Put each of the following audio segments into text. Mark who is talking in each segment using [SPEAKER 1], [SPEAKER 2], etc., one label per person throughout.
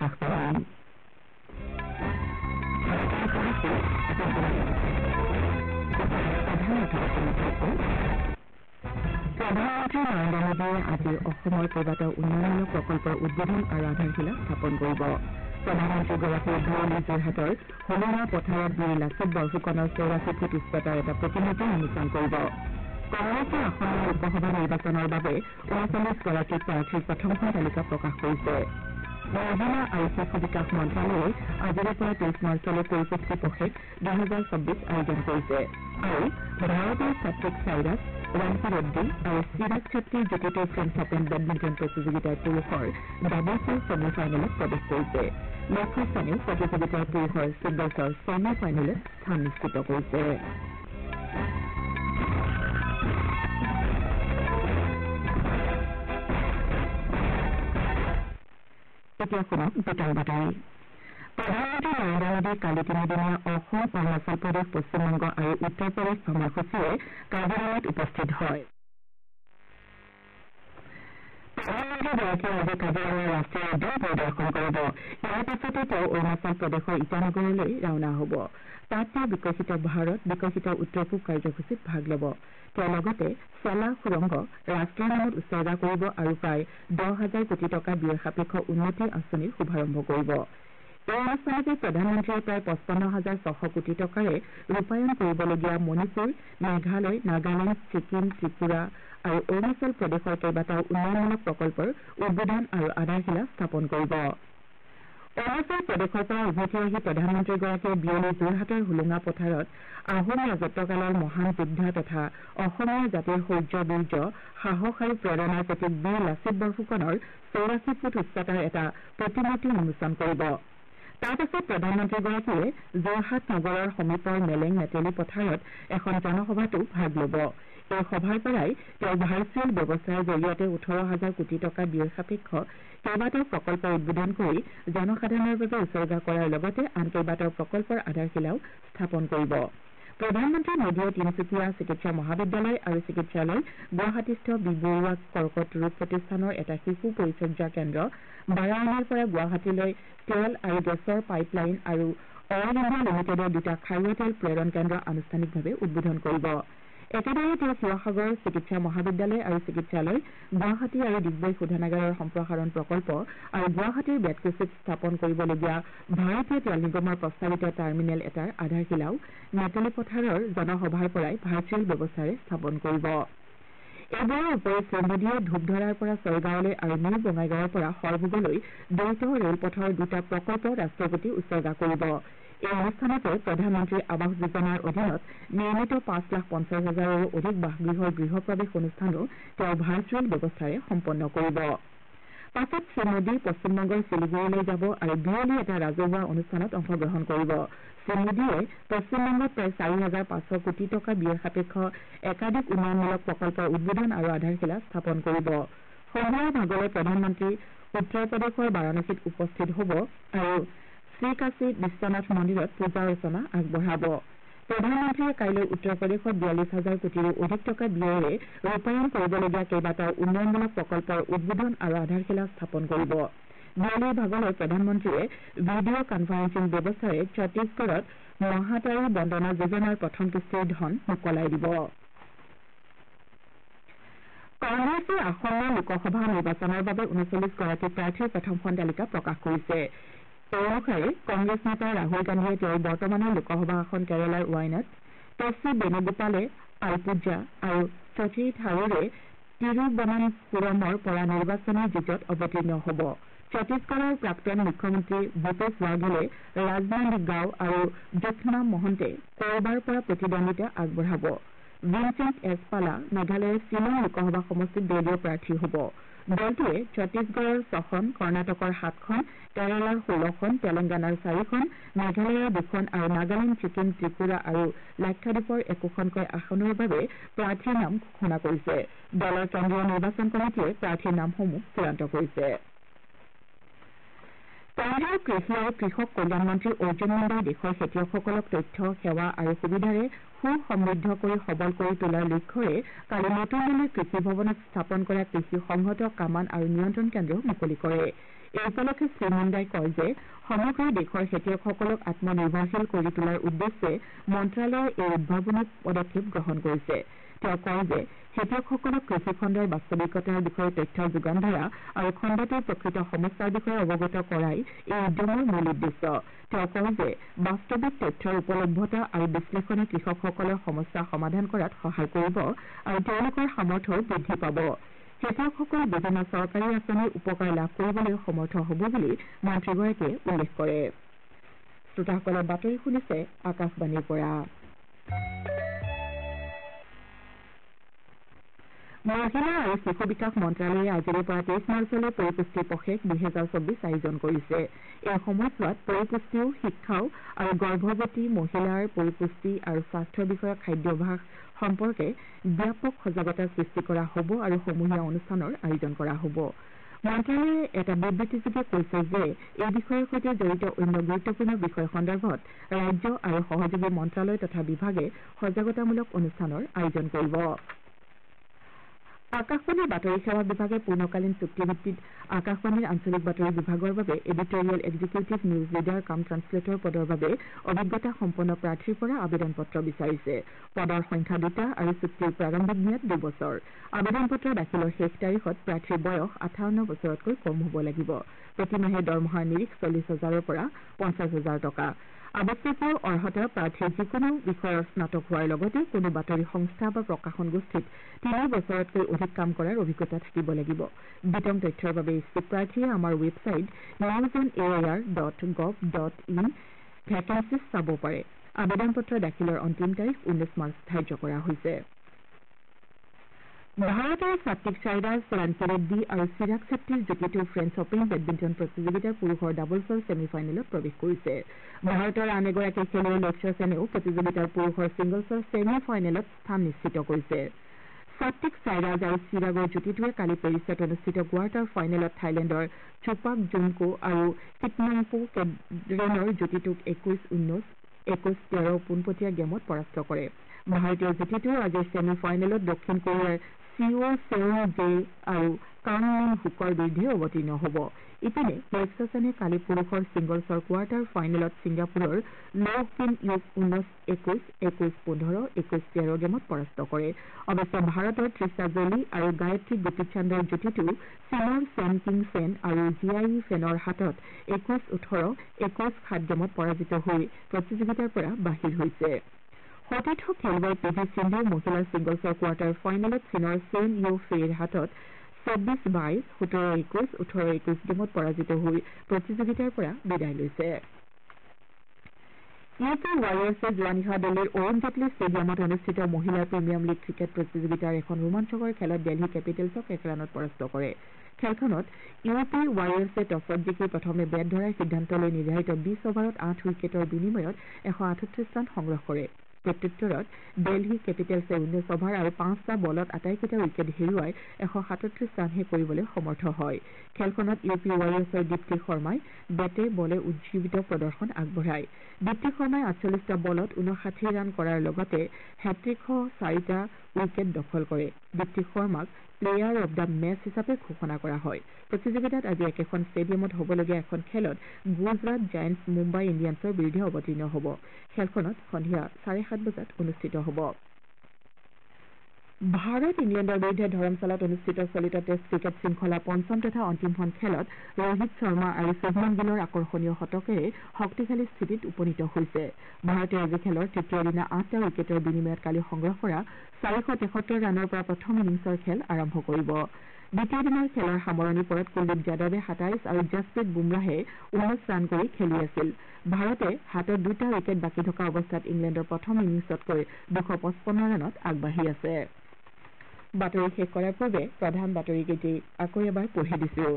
[SPEAKER 1] как то প্ৰধানমন্ত্ৰী নৰেন্দ্ৰ মোদীয়ে আজিৰ অসমৰ কেইবাটাও উন্নয়নমূলক প্ৰকল্পৰ উদ্বোধন আৰু আধাৰশিলা স্থাপন কৰিব প্ৰধানমন্ত্ৰীগৰাকীয়ে বিয়লি যোৰহাটৰ সোণোৱা পথাৰত গুৰি লাচিত বৰফুকনৰ চৌৰাশী ফুট উচ্চতাৰ এটা প্ৰতিমূৰ্তি উন্মোচন কৰিব কংগ্ৰেছে অসমৰ লোকসভা নিৰ্বাচনৰ বাবে ঊনচল্লিছগৰাকী প্ৰাৰ্থীৰ প্ৰথমখন তালিকা প্ৰকাশ কৰিছে মহিলা আৰু শিশু বিকাশ মন্ত্ৰালয়ে আজিৰে পৰা তেইছ মাৰ্চলৈ পৰিপুষ্টি পষেক দুহেজাৰ চৌবিছ আয়োজন কৰিছে আৰু ভাৰতৰ ছাত্ৰিক চাইৰাজ ৰাণী ৰেড্ডী আৰু চিৰাজ ছেত্ৰীৰ যুটীটো ফ্ৰেঞ্চ অপেন বেডমিণ্টন প্ৰতিযোগিতাৰ পুৰুষৰ ডাবলছৰ ছেমি ফাইনেলত প্ৰৱেশ কৰিছে লক্ষ্য সেনেও প্ৰতিযোগিতাৰ পুৰুষৰ ছিংগলছৰ ছেমি ফাইনেলত স্থান নিশ্চিত কৰিছে উপাসনাক বিতং বাতৰি প্ৰধানমন্ত্ৰী নৰেন্দ্ৰ মোদীয়ে কালি তিনিদিনীয়া অসম অৰুণাচল প্ৰদেশ পশ্চিমবংগ আৰু উত্তৰ প্ৰদেশ সময়সূচীৰে কাৰ্যালয়ত উপস্থিত হয় প্ৰধানমন্ত্ৰী গৰাকীয়ে আজি কাজিৰঙা ৰাষ্ট্ৰীয় উদ্যান পৰিদৰ্শন কৰিব ইয়াৰ পিছতে তেওঁ অৰুণাচল প্ৰদেশৰ ইটানগৰলৈ ৰাওনা হ'ব তাত তেওঁ বিকশিত ভাৰত বিকশিত উত্তৰ পূব কাৰ্যসূচীত ভাগ ল'ব তেওঁ লগতে চলা সুৰংগ ৰাষ্ট্ৰৰ নামত উৎসৰ্গা কৰিব আৰু প্ৰায় দহ হাজাৰ কোটি টকা ব্যয় সাপেক্ষ উন্নতি আঁচনিৰ শুভাৰম্ভ কৰিব এই অৰুণাচলতে প্ৰধানমন্ত্ৰীয়ে প্ৰায় পঁচপন্ন হাজাৰ ছশ কোটি টকাৰে ৰূপায়ণ কৰিবলগীয়া মণিপুৰ মেঘালয় নাগালেণ্ড ছিকিম ত্ৰিপুৰা আৰু অৰুণাচল প্ৰদেশৰ কেইবাটাও উন্নয়নমূলক প্ৰকল্পৰ উদ্বোধন আৰু আধাৰশিলা স্থাপন কৰিব অৰুণাচল প্ৰদেশৰ পৰা উভতি আহি প্ৰধানমন্ত্ৰীগৰাকীয়ে বিয়লি যোৰহাটৰ হোলোঙা পথাৰত আহোম ৰাজত্বকালৰ মহান যোদ্ধা তথা অসমীয়া জাতিৰ সৌৰ্য বীৰ্য সাহস আৰু প্ৰেৰণাৰ প্ৰতীক বীৰ লাচিত বৰফুকনৰ চৌৰাশী ফুট উচ্চতাৰ এটা প্ৰতিমূৰ্তি উন্মোচন কৰিব তাৰ পাছত প্ৰধানমন্ত্ৰীগৰাকীয়ে যোৰহাট নগৰৰ সমীপৰ মেলেং মেটেলি পথাৰত এখন জনসভাতো ভাগ ল'ব এই সভাৰ পৰাই তেওঁ ভাৰ্চুৱেল ব্যৱস্থাৰ জৰিয়তে ওঠৰ হাজাৰ কোটি টকা ব্যয় সাপেক্ষ কেইবাটাও প্ৰকল্প উদ্বোধন কৰি জনসাধাৰণৰ বাবে উচৰ্গা কৰাৰ লগতে আন কেইবাটাও প্ৰকল্পৰ আধাৰশিলাও স্থাপন কৰিব প্ৰধানমন্ত্ৰী মোদীয়ে তিনিচুকীয়া চিকিৎসা মহাবিদ্যালয় আৰু চিকিৎসালয় গুৱাহাটীস্থ বিবৰুৱা কৰ্কট ৰোগ প্ৰতিষ্ঠানৰ এটা শিশু পৰিচৰ্যা কেন্দ্ৰ বাৰাণীৰ পৰা গুৱাহাটীলৈ তেল আৰু গেছৰ পাইপ লাইন আৰু অইল ইণ্ডিয়া লিমিটেডৰ দুটা খাৰুৱা তেল প্ৰেৰণ কেন্দ্ৰ আনুষ্ঠানিকভাৱে উদ্বোধন কৰিব একেদৰে তেওঁ শিৱসাগৰ চিকিৎসা মহাবিদ্যালয় আৰু চিকিৎসালয় গুৱাহাটী আৰু ডিগবৈ শোধনাগাৰৰ সম্প্ৰসাৰণ প্ৰকল্প আৰু গুৱাহাটীৰ বেটকুচিত স্থাপন কৰিবলগীয়া ভাৰতীয় তেল নিগমৰ প্ৰস্তাৱিত টাৰ্মিনেল এটাৰ আধাৰশিলাও নেটালি পথাৰৰ জনসভাৰ পৰাই ভাৰ্চুৱেল ব্যৱস্থাৰে স্থাপন কৰিব এইবাৰৰ উপৰি শ্ৰীমোদীয়ে ধূপধৰাৰ পৰা ছয়গাঁৱলৈ আৰু নিউ বঙাইগাঁৱৰ পৰা সৰভোগলৈ দ্বৈত ৰেলপথৰ দুটা প্ৰকল্প ৰাষ্ট্ৰপতি উৎসৰ্গা কৰিব এই অনুষ্ঠানতে প্ৰধানমন্ত্ৰী আৱাস যোজনাৰ অধীনত নিৰ্মিত পাঁচ লাখ পঞ্চাছ হাজাৰৰো অধিক বাসগৃহৰ গৃহ প্ৰৱেশ অনুষ্ঠানো তেওঁ ভাৰ্চুৱেল ব্যৱস্থাৰে সম্পন্ন কৰিব পাছত শ্ৰীমোদী পশ্চিমবংগৰ শিলিগুৰিলৈ যাব আৰু বিয়লি এটা ৰাজহুৱা অনুষ্ঠানত অংশগ্ৰহণ কৰিব শ্ৰীমোদীয়ে পশ্চিমবংগত প্ৰায় চাৰি হাজাৰ পাঁচশ কোটি টকা ব্যয় সাপেক্ষ একাধিক উন্নয়নমূলক প্ৰকল্পৰ উদ্বোধন আৰু আধাৰশিলা স্থাপন কৰিব সময়ৰ ভাগলৈ প্ৰধানমন্ত্ৰী উত্তৰ প্ৰদেশৰ বাৰাণসীত উপস্থিত হ'ব আৰু শ্ৰীকাশী বিশ্বনাথ মন্দিৰত পূজা অৰ্চনা আগবঢ়াব প্ৰধানমন্ত্ৰীয়ে কাইলৈ উত্তৰ প্ৰদেশত বিয়াল্লিছ হাজাৰ কোটিৰো অধিক টকা ব্যয়েৰে ৰূপায়ণ কৰিবলগীয়া কেইবাটাও উন্নয়নমূলক প্ৰকল্পৰ উদ্বোধন আৰু আধাৰশিলা স্থাপন কৰিব বিয়লিৰ ভাগলৈ প্ৰধানমন্ত্ৰীয়ে ভিডিঅ' কনফাৰেলিং ব্যৱস্থাৰে ছত্তিশগড়ত মহাতাৰী বন্দনা যোজনাৰ প্ৰথম কিস্তিৰ ধন মোকলাই দিব কংগ্ৰেছে আসন্ন লোকসভা নিৰ্বাচনৰ বাবে ঊনচল্লিশগৰাকী প্ৰাৰ্থীৰ প্ৰথমখন তালিকা প্ৰকাশ কৰিছে সেই অনুসাৰে কংগ্ৰেছ নেতা ৰাহুল গান্ধীয়ে তেওঁৰ বৰ্তমানৰ লোকসভা আসন কেৰালাৰ ৱাইনাত টচি বেণুগোপালে আলপুজা আৰু চচী থাৰুৰে তিৰুৱনন্তপুৰমৰ পৰা নিৰ্বাচনী যুঁজত অৱতীৰ্ণ হ'ব ছত্তীশগড়ৰ প্ৰাক্তন মুখ্যমন্ত্ৰী ভূপেশ ৱাঘেলে ৰাজনন্দ গাঁও আৰু জ্যোৎস্না মহন্তে কৰবাৰ পৰা প্ৰতিদ্বন্দ্বিতা আগবঢ়াব ভিনচেণ্ট পালা মেঘালয়ৰ শ্বিলং লোকসভা সমষ্টিত দলীয় প্ৰাৰ্থী হ'ব দলটোৱে ছত্তিশগড়ৰ ছখন কৰ্ণাটকৰ সাতখন কেৰালাৰ ষোল্লখন তেলেংগানাৰ চাৰিখন মেঘালয়ৰ দুখন আৰু নাগালেণ্ড ছিকিম ত্ৰিপুৰা আৰু লাক্ষাদ্বীপৰ একোখনকৈ আসনৰ বাবে প্ৰাৰ্থীৰ নাম ঘোষণা কৰিছে দলৰ কেন্দ্ৰীয় নিৰ্বাচন কমিটীয়ে প্ৰাৰ্থীৰ নামসমূহ চূড়ান্ত কৰিছে কৃষি আৰু কৃষক কল্যাণ মন্ত্ৰী অৰ্জুন মুণ্ডাই দেশৰ খেতিয়কসকলক তথ্য সেৱা আৰু সুবিধাৰে সু সমৃদ্ধ কৰি সবল কৰি তোলাৰ লক্ষ্যৰে কালি নতুন দিল্লীৰ কৃষি ভৱনত স্থাপন কৰা কৃষি সংহত কামান আৰু নিয়ন্ত্ৰণ কেন্দ্ৰও মুকলি কৰে এই উপলক্ষে শ্ৰীমুণ্ডাই কয় যে সমগ্ৰ দেশৰ খেতিয়কসকলক আমনিৰ্ভৰশীল কৰি তোলাৰ উদ্দেশ্যে মন্ত্যালয়ে এই উদ্ভাৱনী পদক্ষেপ গ্ৰহণ কৰিছে তেওঁ কয় যে খেতিয়কসকলক কৃষি খণ্ডৰ বাস্তৱিকতাৰ বিষয়ে তথ্য যোগান ধৰা আৰু খণ্ডটোৰ প্ৰকৃত সমস্যাৰ বিষয়ে অৱগত কৰাই এই উদ্যমৰ মূল উদ্দেশ্য তেওঁ কয় যে বাস্তৱিক তথ্যৰ উপলব্ধতা আৰু বিশ্লেষণে কৃষকসকলৰ সমস্যা সমাধান কৰাত সহায় কৰিব আৰু তেওঁলোকৰ সামৰ্থ্যও বৃদ্ধি পাব খেতিয়কসকল বিভিন্ন চৰকাৰী আঁচনিৰ উপকাৰ লাভ কৰিবলৈ সমৰ্থ হ'ব বুলি মন্ত্ৰীগৰাকীয়ে উল্লেখ কৰে শ্ৰোতাসকলৰ বাতৰি শুনিছে আকাশবাণীৰ পৰা মহিলা আৰু শিশু বিকাশ মন্ত্ৰালয়ে আজিৰে পৰা তেইছ মাৰ্চলৈ পৰিপুষ্টি পষেক দুহেজাৰ চৌবিছ আয়োজন কৰিছে এই সময়ছোৱাত পৰিপুষ্টিও শিক্ষাও আৰু গৰ্ভৱতী মহিলাৰ পৰিপুষ্টি আৰু স্বাস্থ্য বিষয়ক খাদ্যাভ্যাস সম্পৰ্কে ব্যাপক সজাগতা সৃষ্টি কৰা হ'ব আৰু সমূহীয়া অনুষ্ঠানৰ আয়োজন কৰা হ'ব মন্ত্ৰালয়ে এটা বিবৃতিযোগে কৈছে যে এই বিষয়ৰ সৈতে জড়িত অন্য গুৰুত্বপূৰ্ণ বিষয় সন্দৰ্ভত ৰাজ্য আৰু সহযোগী মন্ত্ৰালয় তথা বিভাগে সজাগতামূলক অনুষ্ঠানৰ আয়োজন কৰিব আকাশবাণীৰ বাতৰি সেৱা বিভাগে পূৰ্ণকালীন চুক্তিভিত্তিত আকাশবাণীৰ আঞ্চলিক বাতৰি বিভাগৰ বাবে editorial executive news leader cum translator পদৰ বাবে অভিজ্ঞতা সম্পন্ন প্ৰাৰ্থীৰ পৰা আবেদন পত্ৰ বিচাৰিছে পদৰ সংখ্যা দুটা আৰু চুক্তিৰ প্ৰাৰম্ভিক ম্যাদ দুবছৰ আবেদন পত্ৰ দাখিলৰ শেষ তাৰিখত প্ৰাৰ্থীৰ বয়স আঠাৱন্ন বছৰতকৈ কম হ'ব লাগিব প্ৰতিমাহে দৰমহাৰ নিৰিখ চল্লিছ হাজাৰৰ পৰা পঞ্চাছ হাজাৰ টকা আৱশ্যকীয় অৰ্হতা প্ৰাৰ্থীয়ে যিকোনো বিষয়ৰ স্নাতক হোৱাৰ লগতে কোনো বাতৰি সংস্থা বা প্ৰকাশন গোষ্ঠীত তিনি বছৰতকৈ অধিক কাম কৰাৰ অভিজ্ঞতা থাকিব লাগিব বিতং তথ্যৰ বাবে ইচ্ছুক প্ৰাৰ্থীয়ে আমাৰ website news on A I R dot gov dot in vacancies চাব পাৰে আবেদন পত্ৰ দাখিলৰ অন্তিম তাৰিখ ঊনৈছ মাৰ্চ ধাৰ্য কৰা হৈছে ভাৰতৰ সাত্বিক ছাইৰাজ ৰাণকি ৰেড্ডি আৰু চিৰাগ ছেট্টীৰ যুটীটো ফ্ৰেঞ্চ অপেন বেডমিণ্টন প্ৰতিযোগিতাৰ পুৰুষৰ ডাবলছৰ ছেমি ফাইনেলত প্ৰৱেশ কৰিছে ভাৰতৰ আন এগৰাকী খেলুৱৈ লক্ষ্য সেনেও প্ৰতিযোগিতাৰ পুৰুষৰ ছিংগলছৰ ছেমি ফাইনেলত স্থান নিশ্চিত কৰিছে সাত্বিক ছাইৰাজ আৰু চিৰাগৰ যুটীটোৱে কালি পেৰিছত অনুষ্ঠিত কোৱাৰ্টাৰ ফাইনেলত থাইলেণ্ডৰ চুপাক জুমকো আৰু কিটমাংকো কেডৰেনৰ যুটীটোক একৈছ ঊনৈশ একৈছ তেৰ পোনপটীয়া গেমত পৰাস্ত কৰে ভাৰতীয় যুটীটোৱেও আজিৰ ছেমি ফাইনেলত দক্ষিণ কোৰিয়াৰ চিঅ চেঅ জে আৰু কাংৱাইন হুকৰ বিৰুদ্ধে অৱতীৰ্ণ হ'ব ইপিনে টেক্সাছেনে কালি পুৰুষৰ ছিংগলছৰ কোৱাৰ্টাৰ ফাইনেলত ছিংগাপুৰৰ লহ কিন ইউক ঊনৈছ একৈছ একৈছ পোন্ধৰ একৈছ তেৰ গেমত পৰাস্ত কৰে অৱশ্যে ভাৰতৰ তৃষা জলি আৰু গায়ত্ৰী গোপীচান্দৰ যুটিটো চীনৰ ছেন কিং চেন আৰু জি ফেনৰ হাতত একৈছ ওঠৰ একৈছ সাত গেমত পৰাজিত হৈ প্ৰতিযোগিতাৰ পৰা বাহিৰ হৈছে সতীৰ্থ খেলুৱৈ পি ভি সিন্ধু মহিলাৰ ছিংগলছৰ কোৱাৰ্টাৰ ফাইনেলত চীনৰ চেইন ইউ ফেইৰ হাতত চৌব্বিছ বাইছ সোতৰ একৈছ ওঠৰ একৈছ গেমত পৰাজিত হৈ প্ৰতিযোগিতাৰ পৰা বিদায় লৈছে ইউ পি ৱাৰিয়াৰ্ছে যোৱা নিশা দিল্লীৰ অৰুণ জেটলী ষ্টেডিয়ামত অনুষ্ঠিত মহিলাৰ প্ৰিমিয়াম লীগ ক্ৰিকেট প্ৰতিযোগিতাৰ এখন ৰোমাঞ্চকৰ খেলত দিল্লী কেপিটেলছক এক ৰাণত পৰাস্ত কৰে খেলখনত ইউ পি ৱাৰিয়াৰ্ছে টছত জিকি প্ৰথমে বেট ধৰাৰ সিদ্ধান্ত লৈ নিৰ্ধাৰিত বিছ অভাৰত আঠ উইকেটৰ বিনিময়ত এশ আঠত্ৰিশ ৰাণ সংগ্ৰহ কৰিছে প্ৰত্যুত্তৰত দেলহী কেপিটেলছে ঊনৈছ অভাৰ আৰু পাঁচটা বলত আটাইকেইটা উইকেট হেৰুৱাই এশ সাতত্ৰিশ ৰানহে কৰিবলৈ সমৰ্থ হয় খেলখনত ইউ পি ৱাৰিয়াৰ্ছৰ দীপ্তি শৰ্মাই বেটে বলে উজ্জীৱিত প্ৰদৰ্শন আগবঢ়ায় দীপ্তি শৰ্মাই আঠচল্লিছটা বলত ঊনষাঠি ৰান কৰাৰ লগতে হেট্ৰিকশ চাৰিটা উইকেট দখল কৰে বিত্তি শৰ্মাক প্লেয়াৰ অব দ্য মেচ হিচাপে ঘোষণা কৰা হয় প্ৰতিযোগিতাত আজি একেখন ষ্টেডিয়ামত হ'বলগীয়া এখন খেলত গুজৰাট জায়েণ্টছ মুম্বাই ইণ্ডিয়ানছৰ বিৰুদ্ধে অৱতীৰ্ণ হ'ব খেলখনত সন্ধিয়া চাৰে সাত বজাত অনুষ্ঠিত হ'ব ভাৰত ইংলেণ্ডৰ বিৰুদ্ধে ধৰমশালাত অনুষ্ঠিত চলিত টেষ্ট ক্ৰিকেট শৃংখলাৰ পঞ্চম তথা অন্তিমখন খেলত ৰোহিত শৰ্মা আৰু শুভমন গিলৰ আকৰ্ষণীয় শতকেৰে শক্তিশালী স্থিতিত উপনীত হৈছে ভাৰতে আজি খেলৰ তৃতীয় দিনা আঠটা উইকেটৰ বিনিময়ত কালি সংগ্ৰহ কৰা চাৰিশ তেসত্তৰ ৰাণৰ পৰা প্ৰথম ইনিংছৰ খেল আৰম্ভ কৰিব দ্বিতীয় দিনৰ খেলৰ সামৰণিৰ পৰত কুলদীপ যাদৱে সাতাইছ আৰু যশপ্ৰীত বুমৰাহে ঊনৈছ ৰাণ কৰি খেলি আছিল ভাৰতে হাতত দুটা উইকেট বাকী থকা অৱস্থাত ইংলেণ্ডৰ প্ৰথম ইনিংছতকৈ দুশ পঁচপন্ন ৰাণত আগবাঢ়ি আছে বাতৰি শেষ কৰাৰ পূৰ্বে প্ৰধান বাতৰিকেইটি আকৌ এবাৰ পঢ়ি দিছো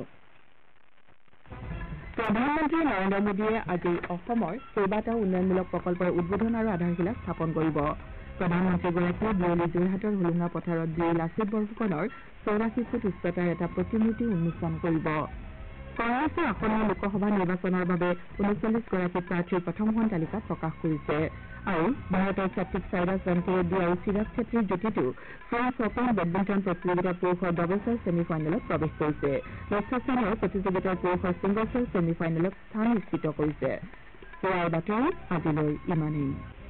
[SPEAKER 1] প্ৰধানমন্ত্ৰী নৰেন্দ্ৰ মোদীয়ে আজি অসমৰ কেইবাটাও উন্নয়নমূলক প্ৰকল্পৰ উদ্বোধন আৰু আধাৰশিলা স্থাপন কৰিব প্ৰধানমন্ত্ৰীগৰাকীয়ে বিয়লি যোৰহাটৰ হোলোঙা পথাৰত জিৰি লাচিত বৰফুকনৰ চৌৰাশী ফুট উচ্চতাৰ এটা প্ৰতিমূৰ্তি উন্মোচন কৰিব কংগ্ৰেছে অসমীয়া লোকসভা নিৰ্বাচনৰ বাবে ঊনচল্লিছগৰাকী প্ৰাৰ্থীৰ প্ৰথমখন তালিকা প্ৰকাশ কৰিছে আৰু ভাৰতৰ ছাত্ৰিক চাইৰাজ ৰংকি ৰেড্ডী আৰু চিৰাজ ছেত্ৰীৰ যুটীটো ফ্ৰান্স অপেন বেডমিণ্টন প্ৰতিযোগিতাৰ পুৰুষৰ ডাবলছৰ ছেমি ফাইনেলত প্ৰৱেশ কৰিছে লক্ষ্য সেনৰ প্ৰতিযোগিতাৰ পুৰুষৰ ছিংগলছৰ ছেমি ফাইনেলত স্থান নিশ্চিত কৰিছে